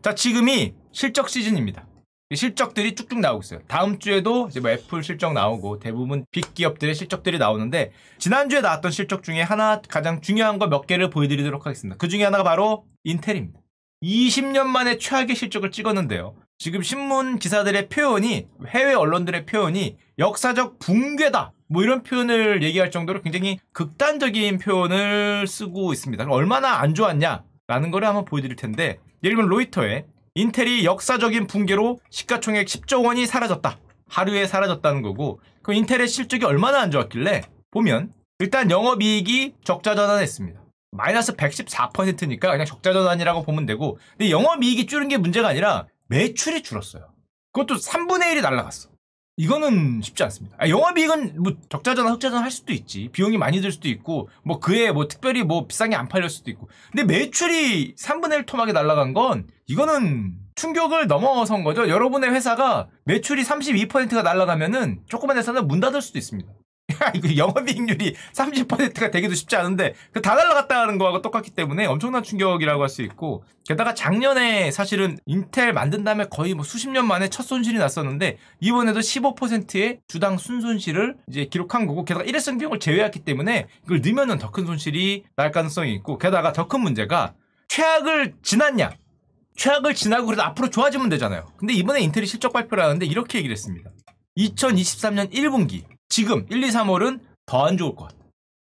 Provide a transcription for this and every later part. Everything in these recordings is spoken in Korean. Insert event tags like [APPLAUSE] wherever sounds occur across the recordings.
자, 지금이 실적 시즌입니다. 실적들이 쭉쭉 나오고 있어요. 다음 주에도 이제 뭐 애플 실적 나오고 대부분 빅 기업들의 실적들이 나오는데 지난주에 나왔던 실적 중에 하나 가장 중요한 거 몇 개를 보여드리도록 하겠습니다. 그 중에 하나가 바로 인텔입니다. 20년 만에 최악의 실적을 찍었는데요. 지금 신문 기사들의 표현이 해외 언론들의 표현이 역사적 붕괴다 뭐 이런 표현을 얘기할 정도로 굉장히 극단적인 표현을 쓰고 있습니다. 얼마나 안 좋았냐? 라는 거를 한번 보여드릴 텐데 예를 들면 로이터에 인텔이 역사적인 붕괴로 시가총액 10조 원이 사라졌다. 하루에 사라졌다는 거고 그 인텔의 실적이 얼마나 안 좋았길래 보면 일단 영업이익이 적자전환했습니다. 마이너스 114%니까 그냥 적자전환이라고 보면 되고 근데 영업이익이 줄은 게 문제가 아니라 매출이 줄었어요. 그것도 3분의 1이 날라갔어. 이거는 쉽지 않습니다. 아, 영업이익은 뭐 적자전 흑자전 할 수도 있지. 비용이 많이 들 수도 있고 뭐 그에 뭐 특별히 뭐 비싼 게 안 팔릴 수도 있고. 근데 매출이 3분의 1 토막에 날아간 건 이거는 충격을 넘어선 거죠. 여러분의 회사가 매출이 32%가 날아가면은 조그만 회사는 문 닫을 수도 있습니다. [LAUGHS] 이거 영업이익률이 30%가 되기도 쉽지 않은데 그다 날라갔다는 거하고 똑같기 때문에 엄청난 충격이라고 할 수 있고 게다가 작년에 사실은 인텔 만든 다음에 거의 뭐 수십 년 만에 첫 손실이 났었는데 이번에도 15%의 주당 순손실을 이제 기록한 거고 게다가 일회성 비용을 제외했기 때문에 이걸 넣으면더 큰 손실이 날 가능성이 있고 게다가 더 큰 문제가 최악을 지났냐 최악을 지나고 그래도 앞으로 좋아지면 되잖아요 근데 이번에 인텔이 실적 발표를 하는데 이렇게 얘기를 했습니다 2023년 1분기 지금 1, 2, 3월은 더 안 좋을 것 같다.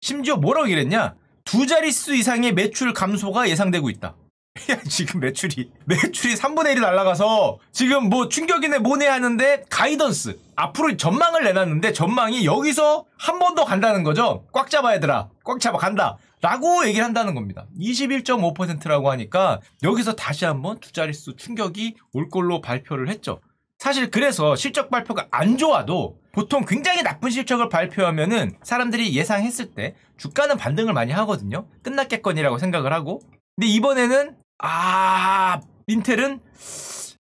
심지어 뭐라고 이랬냐? 두 자릿수 이상의 매출 감소가 예상되고 있다. [LAUGHS] 야, 지금 매출이, 매출이 3분의 1이 날라가서 지금 뭐 충격이네 뭐네 하는데 가이던스. 앞으로 전망을 내놨는데 전망이 여기서 한 번 더 간다는 거죠. 꽉 잡아야 되라. 꽉 잡아 간다. 라고 얘기를 한다는 겁니다. 21.5%라고 하니까 여기서 다시 한번 두 자릿수 충격이 올 걸로 발표를 했죠. 사실 그래서 실적 발표가 안 좋아도 보통 굉장히 나쁜 실적을 발표하면은 사람들이 예상했을 때 주가는 반등을 많이 하거든요. 끝났겠거니라고 생각을 하고. 근데 이번에는 아 인텔은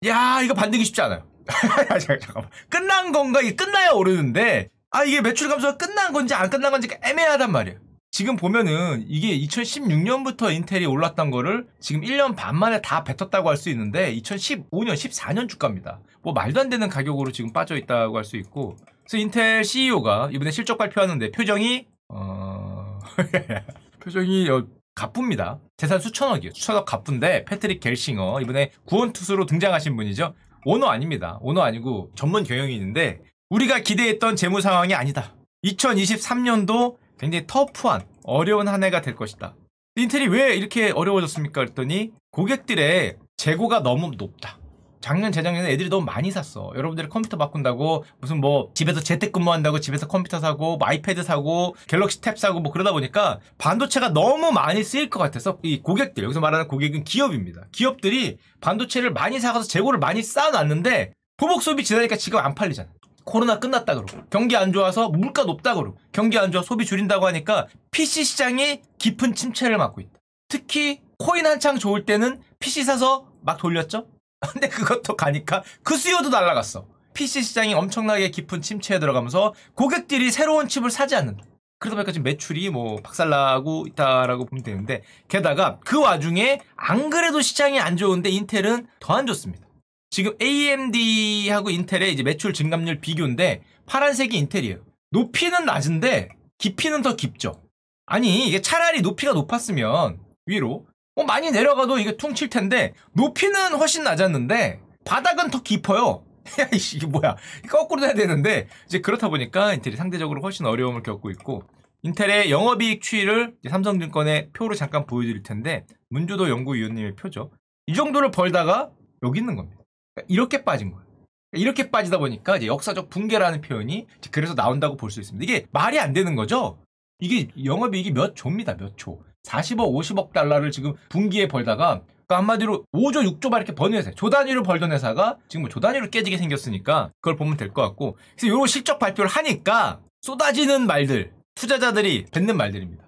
야 이거 반등이 쉽지 않아요. [LAUGHS] 잠깐만 끝난 건가 이게 끝나야 오르는데 아 이게 매출 감소가 끝난 건지 안 끝난 건지 애매하단 말이에요. 지금 보면은 이게 2016년부터 인텔이 올랐던 거를 지금 1년 반 만에 다 뱉었다고 할 수 있는데 2015년 14년 주가입니다. 뭐 말도 안 되는 가격으로 지금 빠져 있다고 할 수 있고 그래서 인텔 CEO가 이번에 실적 발표하는데 표정이 어... [LAUGHS] 표정이 어... 가쁩니다. 재산 수천억이요 수천억 가쁜데 패트릭 갤싱어 이번에 구원 투수로 등장하신 분이죠. 오너 아닙니다. 오너 아니고 전문 경영인인데 우리가 기대했던 재무 상황이 아니다. 2023년도 굉장히 터프한 어려운 한 해가 될 것이다. 인텔이 왜 이렇게 어려워졌습니까? 그랬더니 고객들의 재고가 너무 높다. 작년 재작년에 애들이 너무 많이 샀어. 여러분들이 컴퓨터 바꾼다고 무슨 뭐 집에서 재택근무한다고 집에서 컴퓨터 사고 뭐 아이패드 사고 갤럭시 탭 사고 뭐 그러다 보니까 반도체가 너무 많이 쓰일 것 같아서 이 고객들 여기서 말하는 고객은 기업입니다. 기업들이 반도체를 많이 사가서 재고를 많이 쌓아놨는데 보복 소비 지나니까 지금 안 팔리잖아. 코로나 끝났다 그러고 경기 안 좋아서 물가 높다 그러고 경기 안 좋아 소비 줄인다고 하니까 PC 시장이 깊은 침체를 맞고 있다. 특히 코인 한창 좋을 때는 PC 사서 막 돌렸죠. [LAUGHS] 근데 그것도 가니까 그 수요도 날라갔어. PC 시장이 엄청나게 깊은 침체에 들어가면서 고객들이 새로운 칩을 사지 않는다. 그러다 보니까 지금 매출이 뭐 박살나고 있다라고 보면 되는데 게다가 그 와중에 안 그래도 시장이 안 좋은데 인텔은 더 안 좋습니다. 지금 AMD하고 인텔의 이제 매출 증감률 비교인데 파란색이 인텔이에요. 높이는 낮은데 깊이는 더 깊죠. 아니 이게 차라리 높이가 높았으면 위로 어, 많이 내려가도 이게 퉁칠 텐데 높이는 훨씬 낮았는데 바닥은 더 깊어요. [LAUGHS] 야, 이게 뭐야. 거꾸로 해야 되는데, 이제 그렇다 보니까 인텔이 상대적으로 훨씬 어려움을 겪고 있고, 인텔의 영업이익 추이를 삼성증권의 표로 잠깐 보여드릴 텐데, 문주도 연구위원님의 표죠. 이 정도를 벌다가 여기 있는 겁니다. 그러니까 이렇게 빠진 거예요. 그러니까 이렇게 빠지다 보니까 이제 역사적 붕괴라는 표현이 그래서 나온다고 볼 수 있습니다. 이게 말이 안 되는 거죠? 이게 영업이익이 몇 조입니다, 몇 조. 40억, 50억 달러를 지금 분기에 벌다가 그러니까 한마디로 5조, 6조 막 이렇게 버는 회사, 조 단위로 벌던 회사가 지금 뭐조 단위로 깨지게 생겼으니까 그걸 보면 될 것 같고 그래서 이런 실적 발표를 하니까 쏟아지는 말들, 투자자들이 듣는 말들입니다.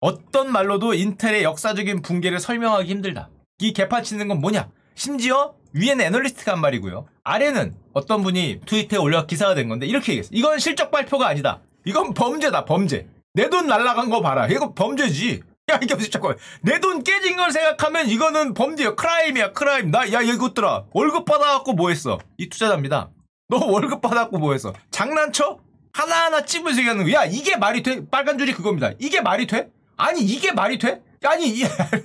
어떤 말로도 인텔의 역사적인 붕괴를 설명하기 힘들다. 이 개파치는 건 뭐냐? 심지어 위에는 애널리스트가 한 말이고요. 아래는 어떤 분이 트위터에 올려 기사가 된 건데 이렇게 얘기했어. 이건 실적 발표가 아니다. 이건 범죄다, 범죄. 내 돈 날라간 거 봐라. 이거 범죄지. 이게 무슨 잠깐만 내돈 깨진 걸 생각하면 이거는 범죄야 크라임이야 크라임 나 야 이것들아 월급 받아갖고 뭐했어 이 투자자입니다 너 월급 받아갖고 뭐했어? 장난쳐? 하나하나 찝을 새기는 거야. 이게 말이 돼? 빨간 줄이 그겁니다. 이게 말이 돼? 아니 이게 말이 돼? 아니 이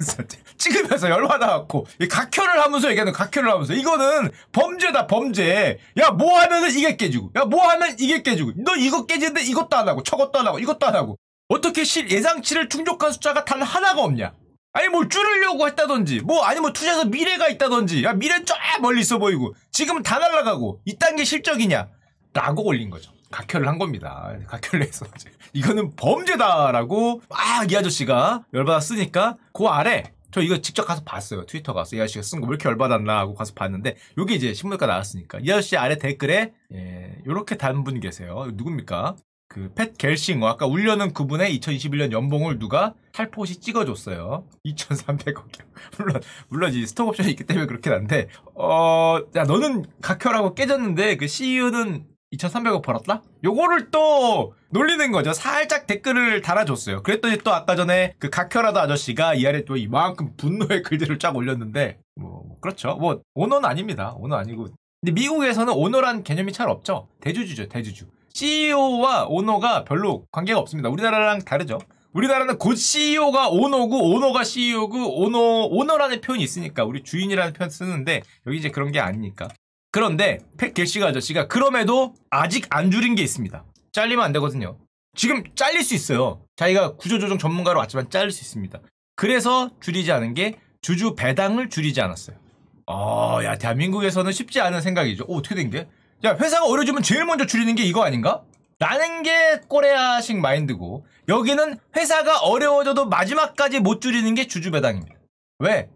[LAUGHS] 찍으면서 열받아갖고 각혈을 하면서 얘기하는 각혈을 하면서 이거는 범죄다 범죄 야 뭐 하면은 이게 깨지고 야 뭐 하면 이게 깨지고 너 이거 깨지는데 이것도 안 하고 저것도 안 하고 이것도 안 하고 어떻게 실 예상치를 충족한 숫자가 단 하나가 없냐? 아니 뭘줄으려고 뭐 했다든지 뭐 아니 뭐 투자해서 미래가 있다든지 야 미래 쫙 멀리 있어 보이고 지금 다날라가고 이딴 게 실적이냐? 라고 올린 거죠. 각혈을 한 겁니다. 각혈을 해서 이거는 범죄다라고 막 이 아저씨가 열받았으니까 그 아래 저 이거 직접 가서 봤어요. 트위터 가서 이 아저씨가 쓴 거왜 뭐 이렇게 열받았나 하고 가서 봤는데 요게 이제 신문가 나왔으니까 이 아저씨 아래 댓글에 예, 요렇게 단 분 계세요. 누굽니까? 그팻 겔싱어 아까 울려는 그분의 2021년 연봉을 누가 살포시 찍어줬어요. 2,300억이요. [LAUGHS] 물론 물론 이 스톡 옵션이 있기 때문에 그렇긴 한데 어야 너는 각혈하고 깨졌는데 그 CEO는 2,300억 벌었다? 요거를 또 놀리는 거죠. 살짝 댓글을 달아줬어요. 그랬더니 또 아까 전에 그 각혈하다 아저씨가 이 아래 또 이만큼 분노의 글들을 쫙 올렸는데 뭐, 뭐 그렇죠. 뭐 오너는 아닙니다. 오너 아니고 근데 미국에서는 오너란 개념이 잘 없죠. 대주주죠. 대주주. CEO와 오너가 별로 관계가 없습니다. 우리나라랑 다르죠. 우리나라는 곧 CEO가 오너고 오너가 CEO고 오너 오너라는 표현이 있으니까 우리 주인이라는 표현 쓰는데 여기 이제 그런 게 아니니까. 그런데 팩 갤시가 아저씨가 그럼에도 아직 안 줄인 게 있습니다. 잘리면 안 되거든요. 지금 잘릴 수 있어요. 자기가 구조조정 전문가로 왔지만 잘릴 수 있습니다. 그래서 줄이지 않은 게 주주 배당을 줄이지 않았어요. 어, 야 대한민국에서는 쉽지 않은 생각이죠. 오, 어떻게 된 게? 야 회사가 어려주면 제일 먼저 줄이는 게 이거 아닌가? 라는 게 꼬레아식 마인드고 여기는 회사가 어려워져도 마지막까지 못 줄이는 게 주주배당입니다. 왜?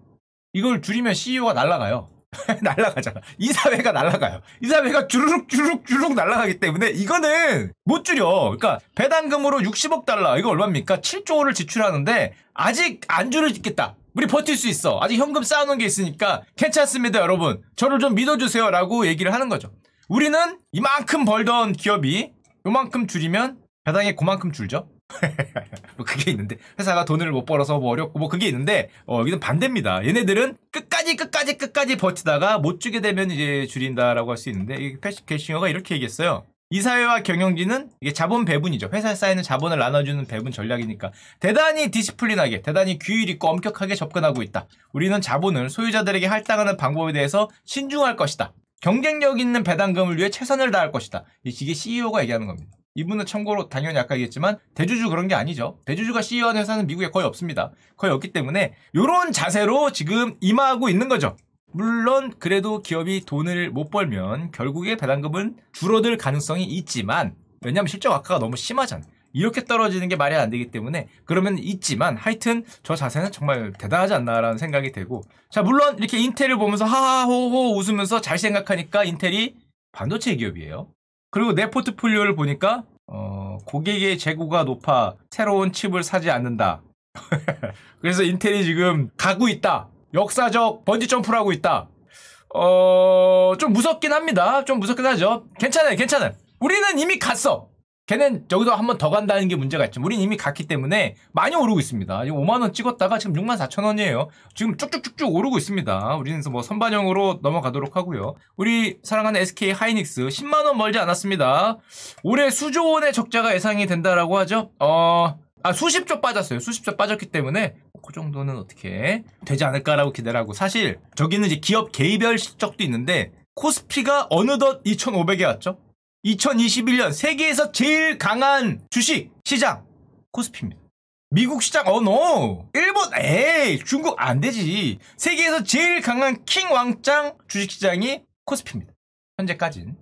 이걸 줄이면 CEO가 날라가요. [LAUGHS] 날라가잖아. 이사회가 날라가요. 이사회가 주르륵 주르륵 주르륵 날라가기 때문에 이거는 못 줄여. 그러니까 배당금으로 60억 달러 이거 얼마입니까? 7조 원을 지출하는데 아직 안 줄을 짓겠다. 우리 버틸 수 있어. 아직 현금 쌓아놓은 게 있으니까 괜찮습니다, 여러분. 저를 좀 믿어주세요라고 얘기를 하는 거죠. 우리는 이만큼 벌던 기업이 요만큼 줄이면 배당이 그만큼 줄죠. [LAUGHS] 뭐 그게 있는데 회사가 돈을 못 벌어서 뭐 어렵고 뭐 그게 있는데 어 여기는 반대입니다. 얘네들은 끝까지 끝까지 끝까지 버티다가 못 주게 되면 이제 줄인다라고 할 수 있는데 이 패시 캐싱어가 이렇게 얘기했어요. 이사회와 경영진은 이게 자본 배분이죠. 회사에 쌓이는 자본을 나눠주는 배분 전략이니까 대단히 디시플린하게, 대단히 규율 있고 엄격하게 접근하고 있다. 우리는 자본을 소유자들에게 할당하는 방법에 대해서 신중할 것이다. 경쟁력 있는 배당금을 위해 최선을 다할 것이다. 이게 CEO가 얘기하는 겁니다. 이분은 참고로 당연히 아까 얘기했지만 대주주 그런 게 아니죠. 대주주가 c e o 한 회사는 미국에 거의 없습니다. 거의 없기 때문에 이런 자세로 지금 임하고 있는 거죠. 물론 그래도 기업이 돈을 못 벌면 결국에 배당금은 줄어들 가능성이 있지만 왜냐하면 실적 악화가 너무 심하잖아요. 이렇게 떨어지는 게 말이 안 되기 때문에 그러면 있지만 하여튼 저 자세는 정말 대단하지 않나라는 생각이 되고 자 물론 이렇게 인텔을 보면서 하하호호 웃으면서 잘 생각하니까 인텔이 반도체 기업이에요. 그리고 내 포트폴리오를 보니까 어, 고객의 재고가 높아 새로운 칩을 사지 않는다. [LAUGHS] 그래서 인텔이 지금 가고 있다. 역사적 번지 점프를 하고 있다. 어, 좀 무섭긴 합니다. 좀 무섭긴 하죠. 괜찮아요, 괜찮아요. 우리는 이미 갔어. 걔는 여기서 한 번 더 간다는 게 문제가 있죠. 우린 이미 갔기 때문에 많이 오르고 있습니다. 5만원 찍었다가 지금 6만 4천 원이에요. 지금 쭉쭉쭉쭉 오르고 있습니다. 우리는 뭐 선반영으로 넘어가도록 하고요. 우리 사랑하는 SK 하이닉스 10만원 멀지 않았습니다. 올해 수조원의 적자가 예상이 된다라고 하죠. 어, 아, 수십조 빠졌어요. 수십조 빠졌기 때문에 그 정도는 어떻게 되지 않을까라고 기대를 하고 사실 저기는 이제 기업 개별 실적도 있는데 코스피가 어느덧 2,500에 왔죠. 2021년 세계에서 제일 강한 주식 시장 코스피입니다. 미국 시장 어 노. 일본 에이 중국 안 되지. 세계에서 제일 강한 킹 왕짱 주식 시장이 코스피입니다. 현재까진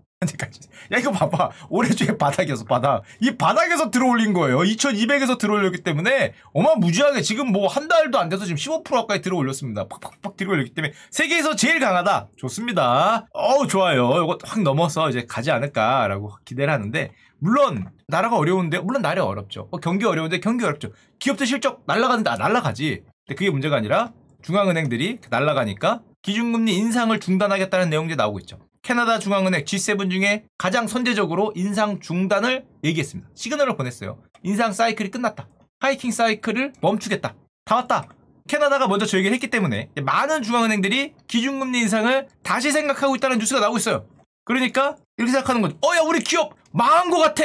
야 이거 봐봐 오래 중에 바닥에서 바닥 이 바닥에서 들어올린 거예요 2200에서 들어올렸기 때문에 어마무지하게 지금 뭐 한 달도 안 돼서 지금 15% 가까이 들어올렸습니다 팍팍팍 들어올렸기 때문에 세계에서 제일 강하다 좋습니다 어우 좋아요 이거 확 넘어서 이제 가지 않을까라고 기대를 하는데 물론 나라가 어려운데 물론 나라 어렵죠 뭐 경기 어려운데 경기 어렵죠 기업들 실적 날라가는데 아, 날라가지 근데 그게 문제가 아니라 중앙은행들이 날라가니까 기준금리 인상을 중단하겠다는 내용들이 나오고 있죠 캐나다 중앙은행 G7 중에 가장 선제적으로 인상 중단을 얘기했습니다. 시그널을 보냈어요. 인상 사이클이 끝났다. 하이킹 사이클을 멈추겠다. 다 왔다. 캐나다가 먼저 저 얘기를 했기 때문에 많은 중앙은행들이 기준금리 인상을 다시 생각하고 있다는 뉴스가 나오고 있어요. 그러니까 이렇게 생각하는 거죠. 어, 야, 우리 기업 망한 것 같아!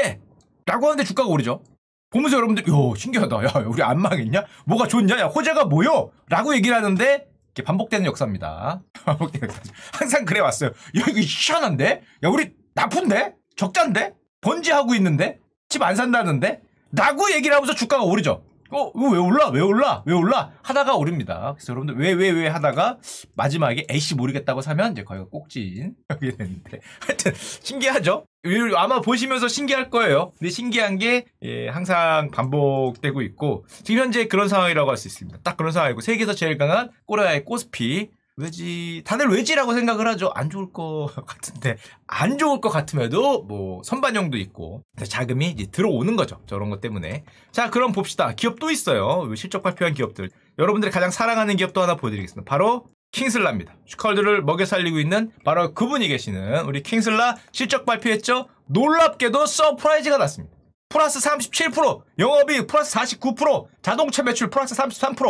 라고 하는데 주가가 오르죠. 보면서 여러분들, 야, 신기하다. 야, 우리 안 망했냐? 뭐가 좋냐? 야, 호재가 뭐요? 라고 얘기를 하는데 이게 렇 반복되는 역사입니다. [LAUGHS] 반복되는 역사. 항상 그래 왔어요. 여기 거 희한한데? 야 우리 나쁜데? 적잔데 번지하고 있는데? 집 안 산다는데? 라고 얘기를 하면서 주가가 오르죠. 어, 이거 왜 올라? 왜 올라? 왜 올라? 하다가 오릅니다. 그래서 여러분들 왜, 왜, 왜 하다가 마지막에 애이씨 모르겠다고 사면 이제 거의가 꼭지인 [LAUGHS] 여기 되는데. 하여튼, 신기하죠? 아마 보시면서 신기할 거예요. 근데 신기한 게 예, 항상 반복되고 있고 지금 현재 그런 상황이라고 할 수 있습니다. 딱 그런 상황이고 세계에서 제일 강한 꼬라의 코스피 외지 다들 외지라고 생각을 하죠. 안 좋을 것 [LAUGHS] 같은데 안 좋을 것 같음에도 뭐 선반영도 있고 자금이 이제 들어오는 거죠. 저런 것 때문에 자 그럼 봅시다. 기업 또 있어요. 실적 발표한 기업들 여러분들이 가장 사랑하는 기업도 하나 보여드리겠습니다. 바로 킹슬라입니다. 슈컬드를 먹여 살리고 있는 바로 그분이 계시는 우리 킹슬라 실적 발표했죠. 놀랍게도 서프라이즈가 났습니다. 플러스 37%, 영업이 플러스 49%, 자동차 매출 플러스 33%,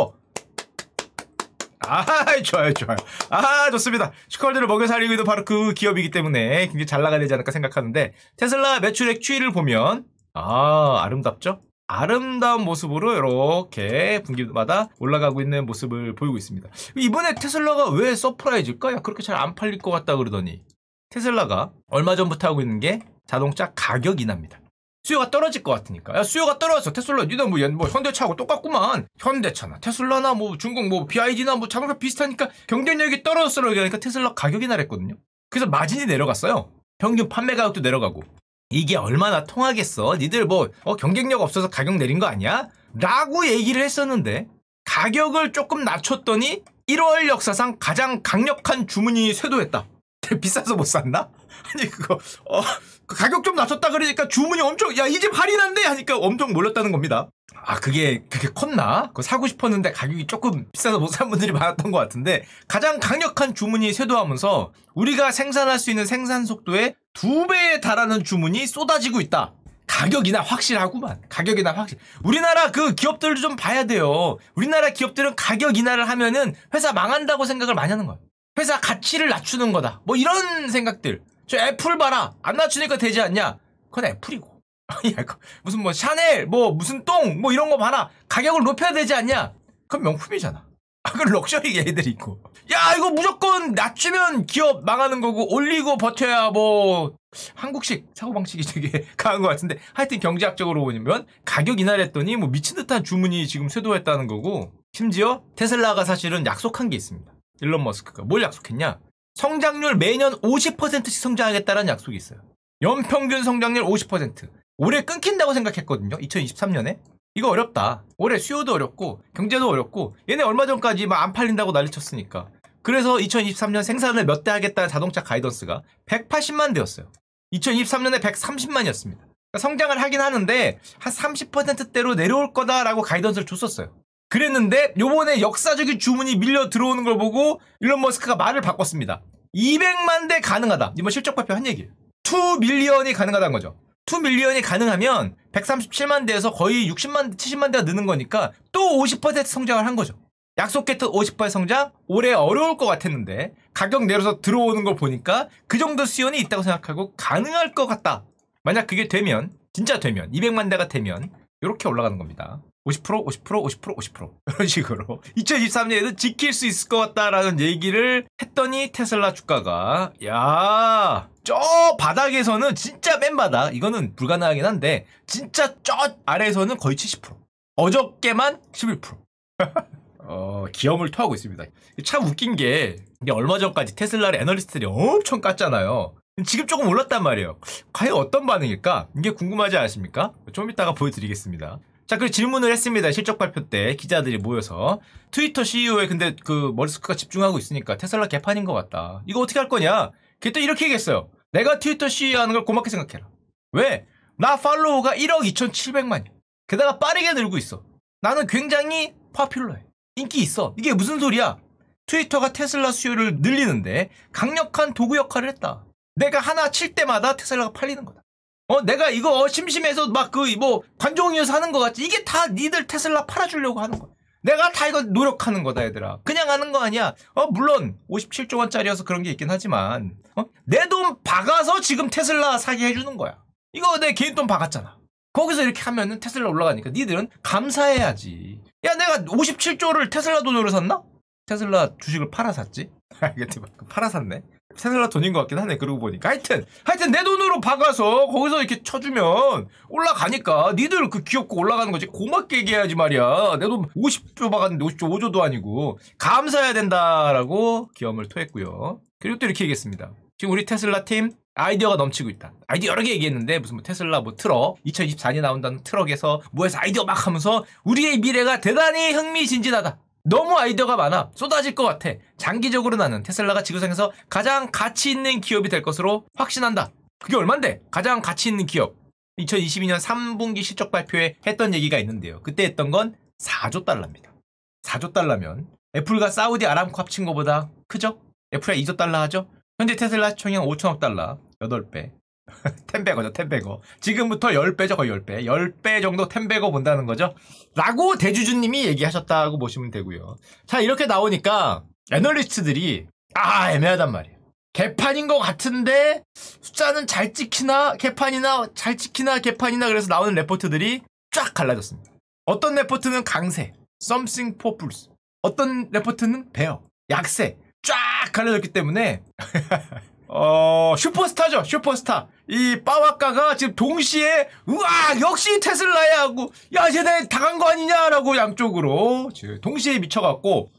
아, 좋아요, 좋아요. 아, 좋습니다. 슈컬드를 먹여 살리기도 바로 그 기업이기 때문에 굉장히 잘 나가야 되지 않을까 생각하는데, 테슬라 매출액 추이를 보면, 아, 아름답죠? 아름다운 모습으로 이렇게 분기마다 올라가고 있는 모습을 보이고 있습니다. 이번에 테슬라가 왜 서프라이즈일까? 요 그렇게 잘 안 팔릴 것 같다 그러더니, 테슬라가 얼마 전부터 하고 있는 게 자동차 가격 인하입니다. 수요가 떨어질 것 같으니까. 야, 수요가 떨어져. 테슬라, 니네 뭐, 뭐, 현대차하고 똑같구만. 현대차나, 테슬라나, 뭐, 중국, 뭐, BID나, 뭐, 자동차 비슷하니까 경쟁력이 떨어졌어. 그러니까 테슬라 가격이 나랬거든요. 그래서 마진이 내려갔어요. 평균 판매 가격도 내려가고. 이게 얼마나 통하겠어. 니들 뭐, 어, 경쟁력 없어서 가격 내린 거 아니야? 라고 얘기를 했었는데, 가격을 조금 낮췄더니, 1월 역사상 가장 강력한 주문이 쇄도했다. 비싸서 못 샀나? [LAUGHS] 아니, 그거, 어, 그 가격 좀 낮췄다 그러니까 주문이 엄청 야 이 집 할인한데 하니까 엄청 몰렸다는 겁니다. 아 그게 그게 컸나? 그거 사고 싶었는데 가격이 조금 비싸서 못 산 분들이 [LAUGHS] 많았던 것 같은데 가장 강력한 주문이 쇄도하면서 우리가 생산할 수 있는 생산 속도의 두 배에 달하는 주문이 쏟아지고 있다. 가격이나 확실하구만. 가격이나 확실. 우리나라 그 기업들도 좀 봐야 돼요. 우리나라 기업들은 가격 인하를 하면은 회사 망한다고 생각을 많이 하는 거야. 회사 가치를 낮추는 거다. 뭐 이런 생각들. 저 애플 봐라. 안 낮추니까 되지 않냐? 그건 애플이고. [LAUGHS] 야, 무슨 뭐 샤넬, 뭐 무슨 똥, 뭐 이런 거 봐라. 가격을 높여야 되지 않냐? 그건 명품이잖아. 아, 그 럭셔리 얘들이 있고. 야, 이거 무조건 낮추면 기업 망하는 거고, 올리고 버텨야 뭐, 한국식 사고방식이 되게 [LAUGHS] 강한 것 같은데, 하여튼 경제학적으로 보면, 가격 인하했더니 뭐 미친 듯한 주문이 지금 쇄도했다는 거고, 심지어 테슬라가 사실은 약속한 게 있습니다. 일론 머스크가. 뭘 약속했냐? 성장률 매년 50%씩 성장하겠다는 약속이 있어요. 연평균 성장률 50%. 올해 끊긴다고 생각했거든요. 2023년에. 이거 어렵다. 올해 수요도 어렵고 경제도 어렵고 얘네 얼마 전까지 막 안 팔린다고 난리쳤으니까. 그래서 2023년 생산을 몇 대 하겠다는 자동차 가이던스가 180만 대였어요. 2023년에 130만이었습니다. 그러니까 성장을 하긴 하는데 한 30%대로 내려올 거다라고 가이던스를 줬었어요. 그랬는데 요번에 역사적인 주문이 밀려 들어오는 걸 보고 일론 머스크가 말을 바꿨습니다. 200만 대 가능하다. 이번 뭐 실적 발표 한 얘기예요. 2 밀리언이 가능하다는 거죠. 2 밀리언이 가능하면 137만 대에서 거의 60만 70만 대가 느는 거니까 또 50% 성장을 한 거죠. 약속했던 50% 성장 올해 어려울 것 같았는데 가격 내려서 들어오는 걸 보니까 그 정도 수요는 있다고 생각하고 가능할 것 같다. 만약 그게 되면 진짜 되면 200만 대가 되면 이렇게 올라가는 겁니다. 50% 50% 50% 50% 이런 식으로 2023년에도 지킬 수 있을 것 같다라는 얘기를 했더니 테슬라 주가가 야저 바닥에서는 진짜 맨 바닥 이거는 불가능하긴 한데 진짜 저 아래에서는 거의 70% 어저께만 11% [LAUGHS] 어, 기염을 토하고 있습니다. 참 웃긴 게 얼마 전까지 테슬라를 애널리스트들이 엄청 깠잖아요. 지금 조금 올랐단 말이에요. 과연 어떤 반응일까? 이게 궁금하지 않습니까? 좀 이따가 보여드리겠습니다. 자, 그리고 질문을 했습니다. 실적 발표 때 기자들이 모여서 트위터 CEO에 근데 그 머스크가 리 집중하고 있으니까 테슬라 개판인 것 같다. 이거 어떻게 할 거냐? 걔 또 이렇게 얘기했어요. 내가 트위터 CEO 하는 걸 고맙게 생각해라. 왜? 나 팔로우가 1억 2,700만이야. 게다가 빠르게 늘고 있어. 나는 굉장히 파퓰러해. 인기 있어. 이게 무슨 소리야? 트위터가 테슬라 수요를 늘리는데 강력한 도구 역할을 했다. 내가 하나 칠 때마다 테슬라가 팔리는 거다. 어 내가 이거 심심해서 막 그 뭐 관종이어서 하는 것 같지 이게 다 니들 테슬라 팔아주려고 하는 거야 내가 다 이거 노력하는 거다 얘들아 그냥 하는 거 아니야 어 물론 57조 원짜리여서 그런 게 있긴 하지만 어? 내 돈 박아서 지금 테슬라 사게 해주는 거야 이거 내 개인 돈 박았잖아 거기서 이렇게 하면은 테슬라 올라가니까 니들은 감사해야지 야 내가 57조를 테슬라 돈으로 샀나? 테슬라 주식을 팔아 샀지? [LAUGHS] 알겠지? 팔아 샀네 테슬라 돈인 것 같긴 하네. 그러고 보니까. 하여튼, 하여튼 내 돈으로 박아서 거기서 이렇게 쳐주면 올라가니까 니들 그 귀엽고 올라가는 거지. 고맙게 얘기해야지 말이야. 내 돈 50조 박았는데 50조 5조도 아니고 감사해야 된다라고 기염을 토했고요. 그리고 또 이렇게 얘기했습니다. 지금 우리 테슬라 팀 아이디어가 넘치고 있다. 아이디어 여러 개 얘기했는데 무슨 뭐 테슬라 뭐 트럭 2024년에 나온다는 트럭에서 뭐해서 아이디어 막 하면서 우리의 미래가 대단히 흥미진진하다. 너무 아이디어가 많아 쏟아질 것 같아 장기적으로 나는 테슬라가 지구상에서 가장 가치 있는 기업이 될 것으로 확신한다 그게 얼만데 가장 가치 있는 기업 2022년 3분기 실적 발표에 했던 얘기가 있는데요 그때 했던 건 4조 달러입니다 4조 달러면 애플과 사우디 아람코 합친 거보다 크죠? 애플이 2조 달러 하죠? 현재 테슬라 총이 5천억 달러 8배 [LAUGHS] 텐베거죠, 텐베거. 지금부터 10배죠, 거의 10배. 10배 정도 텐베거 본다는 거죠. 라고 대주주님이 얘기하셨다고 보시면 되고요. 자, 이렇게 나오니까 애널리스트들이 아, 애매하단 말이에요. 개판인 것 같은데 숫자는 잘 찍히나 개판이나 잘 찍히나 개판이나 그래서 나오는 레포트들이 쫙 갈라졌습니다. 어떤 레포트는 강세, something for fools. 어떤 레포트는 배어, 약세. 쫙 갈라졌기 때문에 [LAUGHS] 어, 슈퍼스타죠. 슈퍼스타. 이빠와까가 지금 동시에 우와 역시 테슬라야 하고 야 쟤네 당한 거 아니냐라고 양쪽으로 동시에 미쳐갖고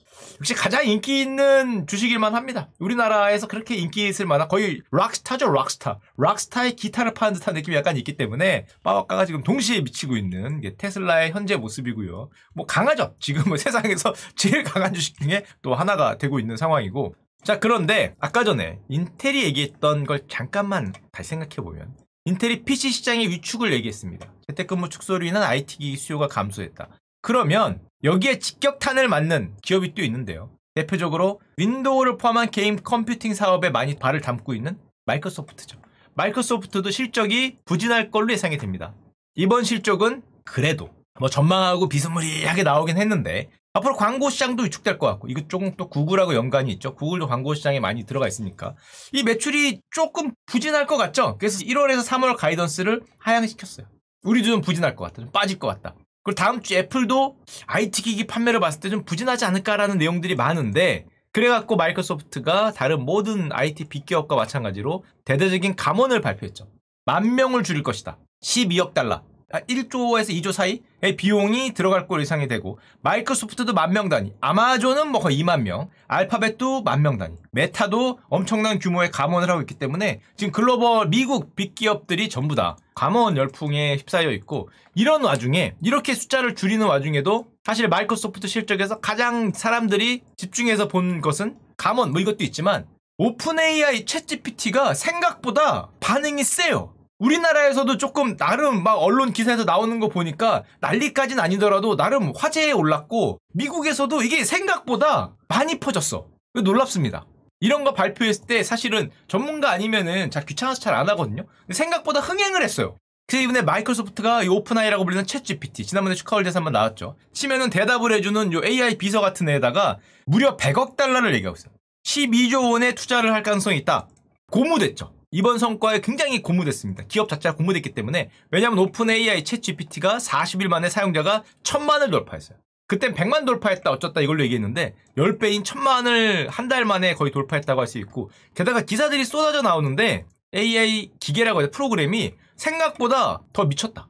역시 가장 인기 있는 주식일만 합니다. 우리나라에서 그렇게 인기 있을 만한 거의 락스타죠, 락스타. 락스타의 기타를 파는 듯한 느낌이 약간 있기 때문에 빠와까가 지금 동시에 미치고 있는 테슬라의 현재 모습이고요. 뭐 강하죠. 지금 뭐 [LAUGHS] 세상에서 제일 강한 주식 중에 또 하나가 되고 있는 상황이고 자 그런데 아까 전에 인텔이 얘기했던 걸 잠깐만 다시 생각해보면 인텔이 PC 시장의 위축을 얘기했습니다. 재택근무 축소로 인한 IT 기기 수요가 감소했다. 그러면 여기에 직격탄을 맞는 기업이 또 있는데요. 대표적으로 윈도우를 포함한 게임 컴퓨팅 사업에 많이 발을 담고 있는 마이크로소프트죠. 마이크로소프트도 실적이 부진할 걸로 예상이 됩니다. 이번 실적은 그래도 뭐 전망하고 비스무리하게 나오긴 했는데 앞으로 광고 시장도 위축될 것 같고 이거 조금 또 구글하고 연관이 있죠. 구글도 광고 시장에 많이 들어가 있으니까 이 매출이 조금 부진할 것 같죠. 그래서 1월에서 3월 가이던스를 하향시켰어요. 우리도 좀 부진할 것 같다. 좀 빠질 것 같다. 그리고 다음 주 애플도 IT 기기 판매를 봤을 때 좀 부진하지 않을까라는 내용들이 많은데 그래갖고 마이크로소프트가 다른 모든 IT 빅기업과 마찬가지로 대대적인 감원을 발표했죠. 만 명을 줄일 것이다. 12억 달러. 1조에서 아, 2조 사이의 비용이 들어갈 걸예상이 되고 마이크로소프트도 만 명 단위, 아마존은 뭐 거의 2만 명, 알파벳도 만 명 단위, 메타도 엄청난 규모의 감원을 하고 있기 때문에 지금 글로벌 미국 빅기업들이 전부 다 감원 열풍에 휩싸여 있고 이런 와중에 이렇게 숫자를 줄이는 와중에도 사실 마이크로소프트 실적에서 가장 사람들이 집중해서 본 것은 감원 뭐 이것도 있지만 오픈 AI 챗GPT가 생각보다 반응이 세요. 우리나라에서도 조금 나름 막 언론 기사에서 나오는 거 보니까 난리까진 아니더라도 나름 화제에 올랐고 미국에서도 이게 생각보다 많이 퍼졌어. 놀랍습니다. 이런 거 발표했을 때 사실은 전문가 아니면은 잘 귀찮아서 잘 안 하거든요. 생각보다 흥행을 했어요. 그 이번에 마이크로소프트가 이 오픈아이라고 불리는 챗 GPT 지난번에 축하월대에서 한번 나왔죠. 치면은 대답을 해주는 요 AI 비서 같은 애에다가 무려 100억 달러를 얘기하고 있어요. 12조 원의 투자를 할 가능성이 있다. 고무됐죠. 이번 성과에 굉장히 고무됐습니다. 기업 자체가 고무됐기 때문에 왜냐하면 오픈 AI 챗 GPT가 40일 만에 사용자가 1000만을 돌파했어요. 그땐 100만 돌파했다 어쩌다 이걸로 얘기했는데 10배인 1000만을 한 달 만에 거의 돌파했다고 할 수 있고 게다가 기사들이 쏟아져 나오는데 AI 기계라고 해서 프로그램이 생각보다 더 미쳤다.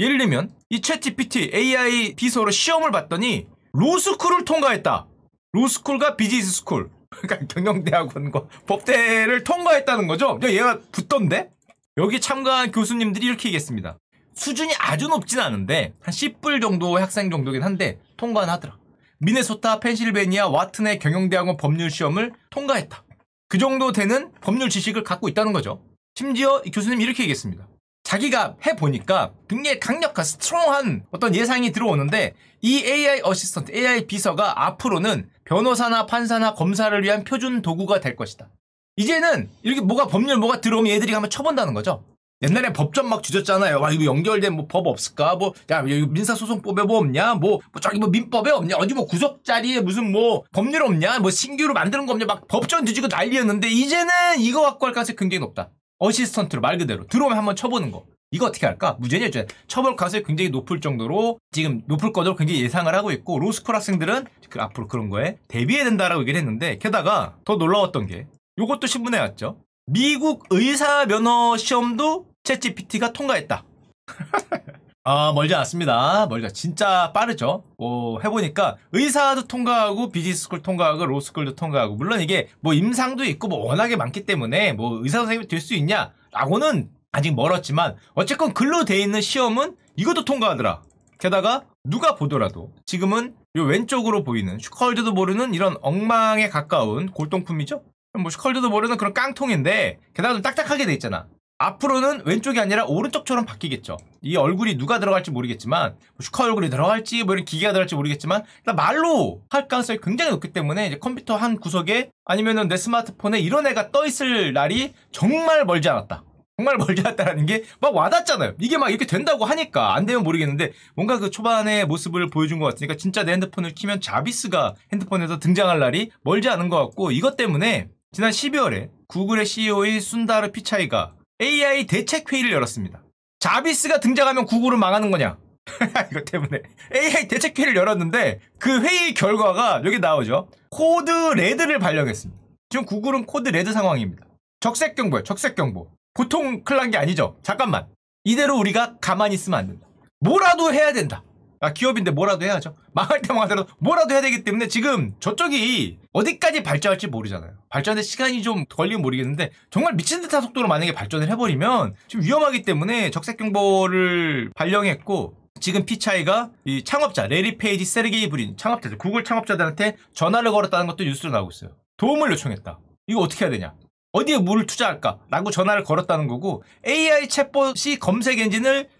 예를 들면 이챗 GPT AI 비서로 시험을 봤더니 로스쿨을 통과했다. 로스쿨과 비즈니스 스쿨 그러니까 경영대학원과 법대를 통과했다는 거죠. 얘가 붙던데? 여기 참가한 교수님들이 이렇게 얘기했습니다. 수준이 아주 높진 않은데 한 10불 정도 학생 정도긴 한데 통과는 하더라. 미네소타, 펜실베니아, 와튼의 경영대학원 법률 시험을 통과했다. 그 정도 되는 법률 지식을 갖고 있다는 거죠. 심지어 교수님이 이렇게 얘기했습니다. 자기가 해보니까 굉장히 강력한 스트롱한 어떤 예상이 들어오는데 이 AI 어시스턴트, AI 비서가 앞으로는 변호사나 판사나 검사를 위한 표준 도구가 될 것이다. 이제는 이렇게 뭐가 법률 뭐가 들어오면 얘들이 가면 쳐본다는 거죠. 옛날에 법전 막 뒤졌잖아요. 와 이거 연결된 뭐 법 없을까? 뭐야 이거 민사소송법에 뭐 없냐? 뭐, 뭐 저기 뭐 민법에 없냐? 어디 뭐 구석자리에 무슨 뭐 법률 없냐? 뭐 신규로 만드는 거 없냐? 막 법전 뒤지고 난리였는데 이제는 이거 갖고 할 가능성이 굉장히 높다. 어시스턴트로 말 그대로 들어오면 한번 쳐보는 거. 이거 어떻게 할까? 무죄냐 죄. 처벌 가능성이 굉장히 높을 정도로 지금 높을 것으로 굉장히 예상을 하고 있고 로스쿨 학생들은 그 앞으로 그런 거에 대비해야 된다라고 얘기를 했는데 게다가 더 놀라웠던 게 이것도 신문에 왔죠. 미국 의사 면허 시험도 챗GPT가 통과했다. [LAUGHS] 아, 멀지 않습니다. 멀지 않, 진짜 빠르죠. 어, 해보니까 의사도 통과하고 비즈니스쿨 통과하고 로스쿨도 통과하고 물론 이게 뭐 임상도 있고 뭐 워낙에 많기 때문에 뭐 의사 선생님이 될 수 있냐라고는 아직 멀었지만 어쨌건 글로 돼 있는 시험은 이것도 통과하더라. 게다가 누가 보더라도 지금은 요 왼쪽으로 보이는 슈컬드도 모르는 이런 엉망에 가까운 골동품이죠. 뭐 슈컬드도 모르는 그런 깡통인데 게다가 좀 딱딱하게 돼 있잖아. 앞으로는 왼쪽이 아니라 오른쪽처럼 바뀌겠죠. 이 얼굴이 누가 들어갈지 모르겠지만 슈카 뭐 얼굴이 들어갈지 뭐 이런 기계가 들어갈지 모르겠지만 일단 말로 할 가능성이 굉장히 높기 때문에 이제 컴퓨터 한 구석에 아니면은 내 스마트폰에 이런 애가 떠 있을 날이 정말 멀지 않았다. 정말 멀지 않았다라는 게 막 와닿잖아요. 이게 막 이렇게 된다고 하니까 안 되면 모르겠는데 뭔가 그 초반의 모습을 보여준 것 같으니까 진짜 내 핸드폰을 키면 자비스가 핸드폰에서 등장할 날이 멀지 않은 것 같고 이것 때문에 지난 12월에 구글의 CEO인 순다르 피차이가 AI 대책회의를 열었습니다. 자비스가 등장하면 구글은 망하는 거냐? [LAUGHS] 이것 때문에 AI 대책회의를 열었는데 그 회의 결과가 여기 나오죠. 코드 레드를 발령했습니다. 지금 구글은 코드 레드 상황입니다. 적색 경보예요. 적색 경보. 보통 클난 게 아니죠. 잠깐만. 이대로 우리가 가만히 있으면 안 된다. 뭐라도 해야 된다. 아, 기업인데 뭐라도 해야죠. 망할 때 망하더라도 뭐라도 해야 되기 때문에 지금 저쪽이 어디까지 발전할지 모르잖아요. 발전에 시간이 좀 걸리면 모르겠는데 정말 미친 듯한 속도로 만약에 발전을 해버리면 지금 위험하기 때문에 적색 경보를 발령했고 지금 피차이가 이 창업자 레리 페이지 세르게이 브린 창업자들 구글 창업자들한테 전화를 걸었다는 것도 뉴스로 나오고 있어요. 도움을 요청했다. 이거 어떻게 해야 되냐? 어디에 물을 투자할까? 라고 전화를 걸었다는 거고 AI 챗봇이 검색 엔진을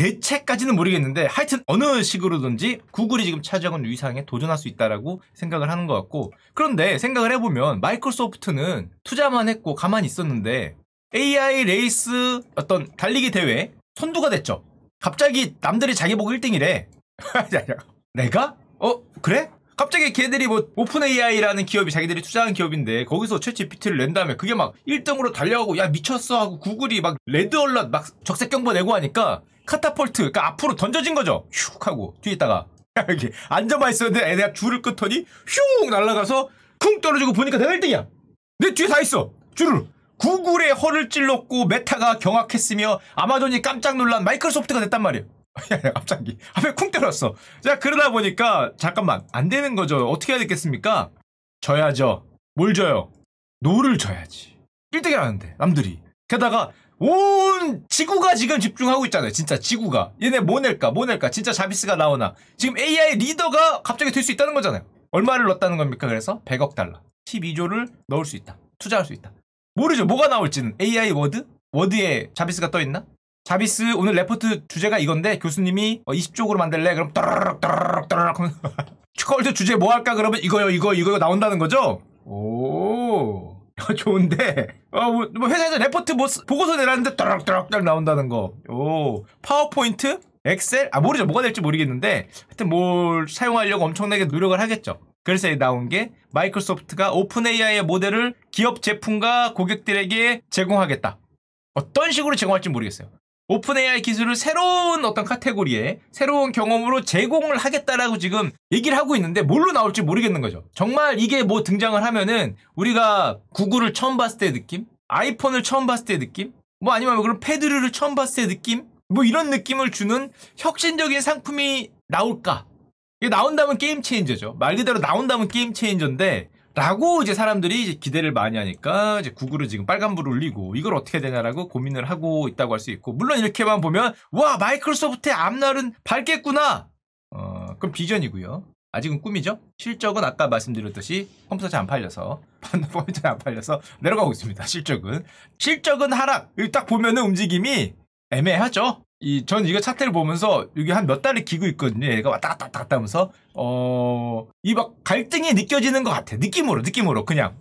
대체까지는 모르겠는데 하여튼 어느 식으로든지 구글이 지금 차지하는 위상에 도전할 수 있다라고 생각을 하는 것 같고 그런데 생각을 해보면 마이크로소프트는 투자만 했고 가만히 있었는데 AI 레이스 어떤 달리기 대회 선두가 됐죠. 갑자기 남들이 자기 보고 1등이래. [LAUGHS] 내가? 어 그래? 갑자기 걔들이 뭐 오픈 AI라는 기업이 자기들이 투자한 기업인데 거기서 최치 PT를 낸 다음에 그게 막 1등으로 달려가고 야 미쳤어 하고 구글이 막 레드 얼럿 막 적색 경보 내고 하니까 카타폴트 그러니까 앞으로 던져진 거죠. 슉 하고 뒤에 있다가 [LAUGHS] 이렇게 앉아만 있었는데 애가 줄을 끄더니 슉 날아가서 쿵 떨어지고 보니까 내가 1등이야. 내 뒤에 다 있어. 줄을. 구글에 허를 찔렀고 메타가 경악했으며 아마존이 깜짝 놀란 마이크로소프트가 됐단 말이에요. 야야 [LAUGHS] 갑자기 앞에 쿵 때렸어. 자 그러다 보니까 잠깐만 안 되는 거죠. 어떻게 해야 되겠습니까? 져야죠. 뭘 져요? 노를 져야지. 1등이라는데 남들이. 게다가 온 지구가 지금 집중하고 있잖아요. 진짜 지구가. 얘네 뭐 낼까? 뭐 낼까? 진짜 자비스가 나오나? 지금 AI 리더가 갑자기 될 수 있다는 거잖아요. 얼마를 넣었다는 겁니까? 그래서 100억 달러. 12조를 넣을 수 있다. 투자할 수 있다. 모르죠. 뭐가 나올지는. AI 워드? 워드에 자비스가 떠있나? 자비스 오늘 레포트 주제가 이건데 교수님이 20쪽으로 어, 만들래? 그럼 따라락 따라락 따라락 하면 컬드 주제 뭐 할까? 그러면 이거요 이거 이거 나온다는 거죠? 오 [LAUGHS] 좋은데 어, 뭐, 뭐 회사에서 레포트 뭐 보고서 내라는데 또락또락 나온다는 거. 오 파워포인트, 엑셀 아 모르죠 뭐가 될지 모르겠는데 하여튼 뭘 사용하려고 엄청나게 노력을 하겠죠. 그래서 나온 게 마이크로소프트가 오픈 AI의 모델을 기업 제품과 고객들에게 제공하겠다. 어떤 식으로 제공할지 모르겠어요. 오픈 AI 기술을 새로운 어떤 카테고리에 새로운 경험으로 제공을 하겠다라고 지금 얘기를 하고 있는데 뭘로 나올지 모르겠는 거죠. 정말 이게 뭐 등장을 하면은 우리가 구글을 처음 봤을 때 느낌? 아이폰을 처음 봤을 때 느낌? 뭐 아니면 그런 패드류를 처음 봤을 때 느낌? 뭐 이런 느낌을 주는 혁신적인 상품이 나올까? 이게 나온다면 게임 체인저죠. 말 그대로 나온다면 게임 체인저인데 라고 이제 사람들이 이제 기대를 많이 하니까 이제 구글은 지금 빨간불을 올리고 이걸 어떻게 되냐라고 고민을 하고 있다고 할 수 있고 물론 이렇게만 보면 와 마이크로소프트의 앞날은 밝겠구나 어 그럼 비전이고요 아직은 꿈이죠 실적은 아까 말씀드렸듯이 컴퓨터 잘 안 팔려서 컴퓨터 [LAUGHS] 잘안 팔려서 내려가고 있습니다 실적은 실적은 하락 딱 보면은 움직임이 애매하죠 이, 전 이거 차트를 보면서 여기 한 몇 달을 기고 있거든요. 얘가 왔다 갔다 왔다 갔다 하면서, 어, 이 막 갈등이 느껴지는 것 같아. 느낌으로, 느낌으로. 그냥.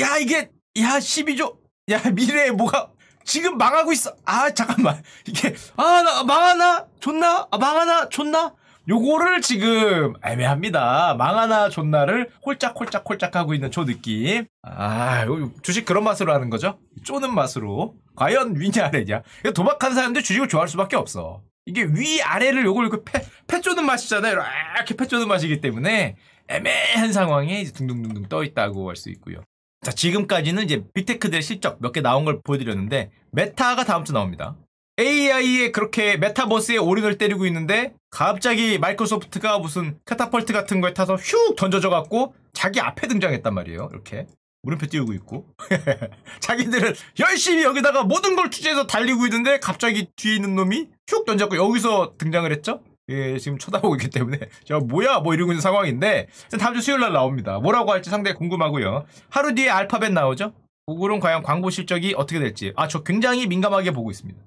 야, 이게, 야, 12조. 야, 미래에 뭐가, 지금 망하고 있어. 아, 잠깐만. 이게, 아, 나, 망하나? 좋나? 아, 망하나? 좋나? 요거를 지금 애매합니다. 망하나 존나를 홀짝홀짝홀짝 하고 있는 저 느낌. 아, 주식 그런 맛으로 하는 거죠? 쪼는 맛으로. 과연 위냐 아래냐? 도박한 사람들 주식을 좋아할 수밖에 없어. 이게 위 아래를 요걸 그 패, 패 쪼는 맛이잖아요. 이렇게 패 쪼는 맛이기 때문에 애매한 상황에 이제 둥둥둥둥 떠 있다고 할 수 있고요. 자, 지금까지는 이제 빅테크들의 실적 몇 개 나온 걸 보여드렸는데 메타가 다음 주 나옵니다. AI에 그렇게 메타버스에 오인을 때리고 있는데 갑자기 마이크로소프트가 무슨 캐타펄트 같은 걸 타서 휙 던져져 갖고 자기 앞에 등장했단 말이에요. 이렇게 물음표 띄우고 있고 [LAUGHS] 자기들은 열심히 여기다가 모든 걸 투자해서 달리고 있는데 갑자기 뒤에 있는 놈이 휙 던져갖고 여기서 등장을 했죠. 예, 지금 쳐다보고 있기 때문에 제가 [LAUGHS] 뭐야 뭐 이러고 있는 상황인데 다음 주 수요일 날 나옵니다. 뭐라고 할지 상당히 궁금하고요. 하루 뒤에 알파벳 나오죠. 구글은 과연 광고 실적이 어떻게 될지 아 저 굉장히 민감하게 보고 있습니다.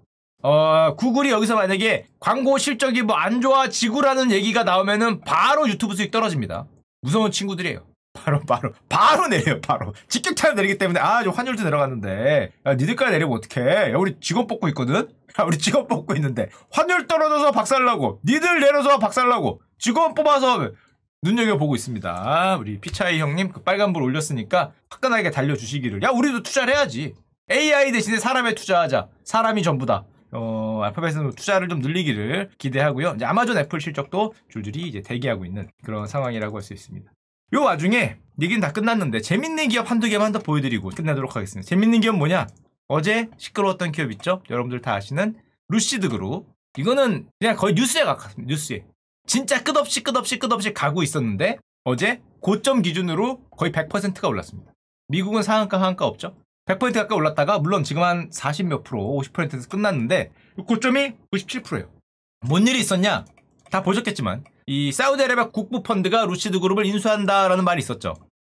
어, 구글이 여기서 만약에 광고 실적이 뭐 안 좋아지구라는 얘기가 나오면은 바로 유튜브 수익 떨어집니다. 무서운 친구들이에요. 바로 바로 바로 내려요 바로 직격탄을 내리기 때문에 아저 환율도 내려갔는데 야 니들까지 내리면 어떡해 야 우리 직업 뽑고 있거든 야 우리 직업 뽑고 있는데 환율 떨어져서 박살나고 니들 내려서 박살나고 직원 뽑아서 눈여겨보고 있습니다 우리 피차이 형님 그 빨간불 올렸으니까 화끈하게 달려주시기를 야 우리도 투자를 해야지 AI 대신에 사람에 투자하자 사람이 전부다 어, 알파벳은 투자를 좀 늘리기를 기대하고요. 이제 아마존 애플 실적도 줄줄이 이제 대기하고 있는 그런 상황이라고 할 수 있습니다. 요 와중에 얘기는 다 끝났는데 재밌는 기업 한두 개만 더 보여드리고 끝내도록 하겠습니다. 재밌는 기업 뭐냐? 어제 시끄러웠던 기업 있죠? 여러분들 다 아시는 루시드 그룹. 이거는 그냥 거의 뉴스에 가깝습니다. 뉴스에. 진짜 끝없이 끝없이 끝없이 가고 있었는데 어제 고점 기준으로 거의 100%가 올랐습니다. 미국은 상한가 하한가 없죠? 100% 가까이 올랐다가 물론 지금 한 40 몇 프로, 50%에서 끝났는데 고점이 97%예요. 뭔 일이 있었냐? 다 보셨겠지만 이 사우디아라비아 국부 펀드가 루시드 그룹을 인수한다라는 말이 있었죠.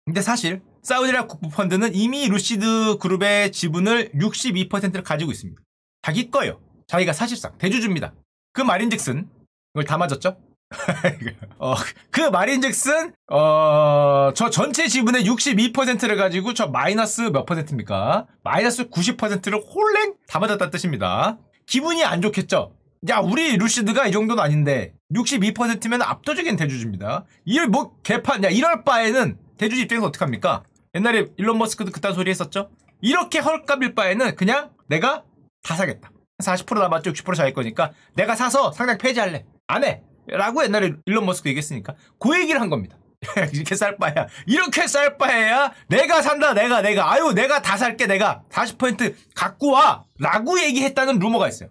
근데 사실 사우디아라비아 국부 펀드는 이미 루시드 그룹의 지분을 62%를 가지고 있습니다. 자기 거예요. 자기가 사실상 대주주입니다. 그 말인즉슨 이걸 다 맞았죠? [LAUGHS] 어, 그마린잭슨 어, 저 전체 지분의 62%를 가지고 저 마이너스 몇 퍼센트입니까? 마이너스 90%를 홀랭 다 맞았다는 뜻입니다. 기분이 안 좋겠죠? 야 우리 루시드가 이 정도는 아닌데 62%면 압도적인 대주주입니다. 이럴 뭐 개판 야 이럴 바에는 대주주 입장에서 어떡합니까? 옛날에 일론 머스크도 그딴 소리 했었죠? 이렇게 헐값일 바에는 그냥 내가 다 사겠다. 40% 남았죠? 60% 자기 거니까 내가 사서 상장 폐지할래. 안 해. 라고 옛날에 일론 머스크 얘기했으니까 그 얘기를 한 겁니다. [LAUGHS] 이렇게 쌀 바야 이렇게 쌀 바야 내가 산다 내가 내가 아유 내가 다 살게 내가 40%포인트 갖고 와 라고 얘기했다는 루머가 있어요.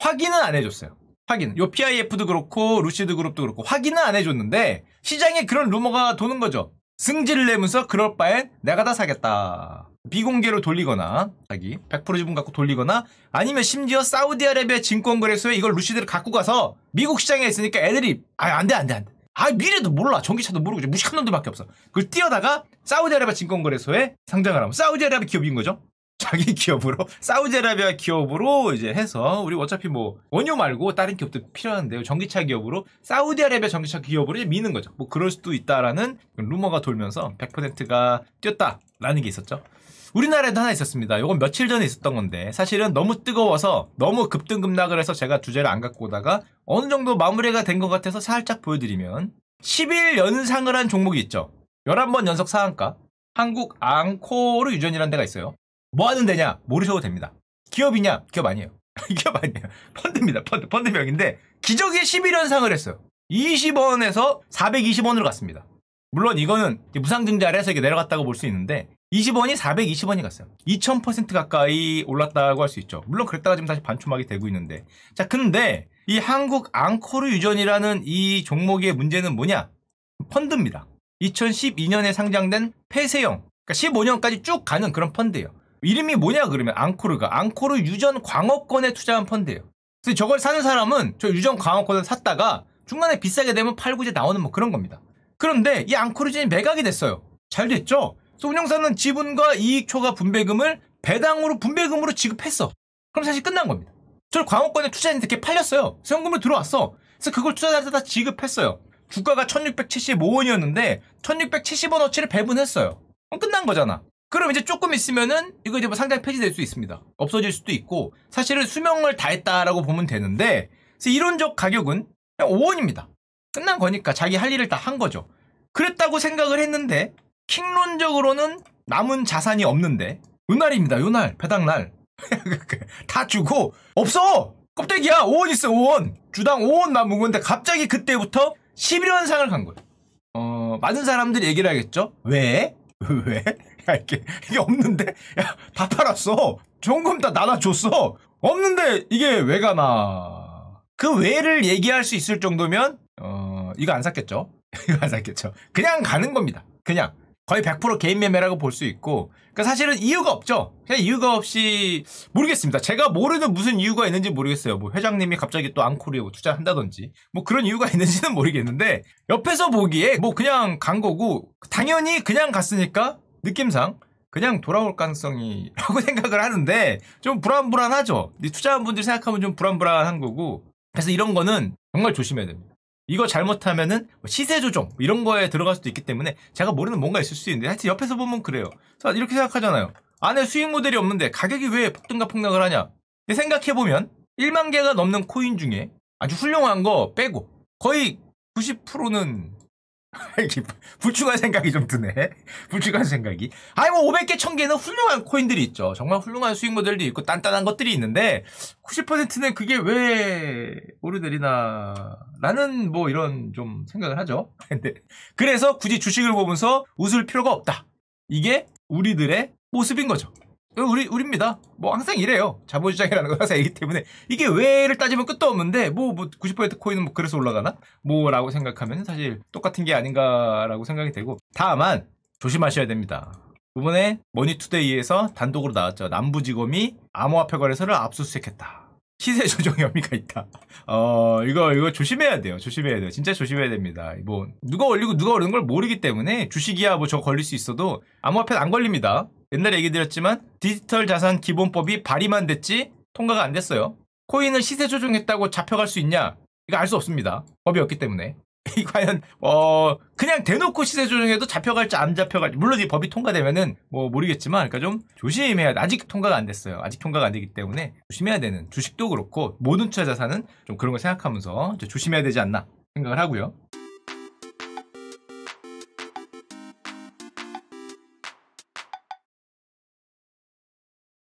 확인은 안 해줬어요. 확인. 요 PIF도 그렇고 루시드 그룹도 그렇고 확인은 안 해줬는데 시장에 그런 루머가 도는 거죠. 승질을 내면서 그럴 바엔 내가 다 사겠다. 비공개로 돌리거나 자기 100% 지분 갖고 돌리거나 아니면 심지어 사우디아라비아 증권 거래소에 이걸 루시드를 갖고 가서 미국 시장에 있으니까 애들이 아안돼안돼 안돼 아 미래도 몰라 전기차도 모르고 무식한 놈들밖에 없어 그걸 뛰어다가 사우디아라비아 증권 거래소에 상장을 하면 사우디아라비아 기업인 거죠 자기 [LAUGHS] 기업으로 사우디아라비아 기업으로 이제 해서 우리 어차피 뭐 원유 말고 다른 기업도 필요한데요. 전기차 기업으로 사우디아라비아 전기차 기업으로 이제 미는 거죠. 뭐 그럴 수도 있다라는 루머가 돌면서 100%가 뛰었다라는 게 있었죠. 우리나라에도 하나 있었습니다. 이건 며칠 전에 있었던 건데 사실은 너무 뜨거워서 너무 급등급락을 해서 제가 주제를 안 갖고 오다가 어느 정도 마무리가 된 것 같아서 살짝 보여드리면 10일 연상을 한 종목이 있죠. 11번 연속 상한가 한국 앙코르 유전이라는 데가 있어요. 뭐 하는 데냐? 모르셔도 됩니다. 기업이냐? 기업 아니에요. [LAUGHS] 기업 아니에요. 펀드입니다. 펀드. 펀드명인데 기적의 11연상을 했어요. 20원에서 420원으로 갔습니다. 물론 이거는 무상증자를 해서 이게 내려갔다고 볼 수 있는데 20원이 420원이 갔어요. 2000% 가까이 올랐다고 할 수 있죠. 물론 그랬다가 지금 다시 반초막이 되고 있는데 자 근데 이 한국 앙코르 유전이라는 이 종목의 문제는 뭐냐? 펀드입니다. 2012년에 상장된 폐쇄형 그러니까 15년까지 쭉 가는 그런 펀드예요. 이름이 뭐냐 그러면 앙코르가 앙코르 유전 광어권에 투자한 펀드예요. 그래서 저걸 사는 사람은 저 유전 광어권을 샀다가 중간에 비싸게 되면 팔고 이제 나오는 뭐 그런 겁니다. 그런데 이 앙코르진이 매각이 됐어요. 잘 됐죠? 그래서 운영사는 지분과 이익 초과 분배금을 배당으로 분배금으로 지급했어. 그럼 사실 끝난 겁니다. 저 광어권에 투자했는데 이렇게 팔렸어요. 현금으로 들어왔어. 그래서 그걸 투자자들다 지급했어요. 주가가 1675원이었는데 1670원어치를 배분했어요. 그럼 끝난 거잖아. 그럼 이제 조금 있으면은 이거 이제 뭐 상장 폐지될 수 있습니다. 없어질 수도 있고 사실은 수명을 다했다라고 보면 되는데 이론적 가격은 그냥 5원입니다. 끝난 거니까 자기 할 일을 다 한 거죠. 그랬다고 생각을 했는데 킹론적으로는 남은 자산이 없는데 요날입니다. 요날 배당날 [LAUGHS] 다 주고 없어 껍데기야 5원 있어 5원 주당 5원 남은 건데 갑자기 그때부터 11원상을 간 거예요. 어 많은 사람들이 얘기를 하겠죠. 왜? [LAUGHS] 왜? [LAUGHS] 야, 이게, 이게 없는데? 야, 다 팔았어. 좋은 건 다 나눠줬어. 없는데 이게 왜 가나. 그 왜를 얘기할 수 있을 정도면, 어, 이거 안 샀겠죠? [LAUGHS] 이거 안 샀겠죠? 그냥 가는 겁니다. 그냥. 거의 100% 개인 매매라고 볼 수 있고. 그러니까 사실은 이유가 없죠. 그냥 이유가 없이 모르겠습니다. 제가 모르는 무슨 이유가 있는지 모르겠어요. 뭐 회장님이 갑자기 또 앙코리에 투자한다든지 뭐 그런 이유가 [LAUGHS] 있는지는 모르겠는데 옆에서 보기에 뭐 그냥 간 거고 당연히 그냥 갔으니까 느낌상 그냥 돌아올 가능성이라고 [LAUGHS] 생각을 하는데 좀 불안불안하죠. 투자한 분들 생각하면 좀 불안불안한 거고 그래서 이런 거는 정말 조심해야 됩니다. 이거 잘못하면은 뭐 시세 조정 뭐 이런 거에 들어갈 수도 있기 때문에 제가 모르는 뭔가 있을 수 있는데 하여튼 옆에서 보면 그래요. 이렇게 생각하잖아요. 안에 수익 모델이 없는데 가격이 왜 폭등과 폭락을 하냐? 생각해보면 1만 개가 넘는 코인 중에 아주 훌륭한 거 빼고 거의 90%는 [LAUGHS] 불충한 생각이 좀 드네. [LAUGHS] 불충한 생각이. 아니 뭐 500개, 1000개는 훌륭한 코인들이 있죠. 정말 훌륭한 수익 모델도 있고 단단한 것들이 있는데 90%는 그게 왜 오르내리나 라는 뭐 이런 좀 생각을 하죠. [LAUGHS] 근데 그래서 굳이 주식을 보면서 웃을 필요가 없다. 이게 우리들의 모습인 거죠. 어, 우리 우리입니다. 뭐 항상 이래요. 자본시장이라는 걸 항상 이기 때문에 이게 왜를 따지면 끝도 없는데 뭐 뭐 90% 코인은 뭐 그래서 올라가나? 뭐라고 생각하면 사실 똑같은 게 아닌가라고 생각이 되고 다만 조심하셔야 됩니다. 이번에 머니투데이에서 단독으로 나왔죠. 남부지검이 암호화폐 거래소를 압수수색했다. 시세 조정 혐의가 있다. 어, 이거, 이거 조심해야 돼요. 조심해야 돼요. 진짜 조심해야 됩니다. 뭐, 누가 올리고 누가 오르는 걸 모르기 때문에 주식이야 뭐 저 걸릴 수 있어도 암호화폐는 안 걸립니다. 옛날에 얘기 드렸지만 디지털 자산 기본법이 발의만 됐지 통과가 안 됐어요. 코인을 시세 조정했다고 잡혀갈 수 있냐? 이거 알 수 없습니다. 법이 없기 때문에. [LAUGHS] 이 과연 어 그냥 대놓고 시세 조정해도 잡혀갈지 안 잡혀갈지 물론 이 법이 통과되면은 뭐 모르겠지만 그러니까 좀 조심해야 돼. 아직 통과가 안 됐어요 아직 통과가 안 되기 때문에 조심해야 되는 주식도 그렇고 모든 투자 자산은 좀 그런 걸 생각하면서 조심해야 되지 않나 생각을 하고요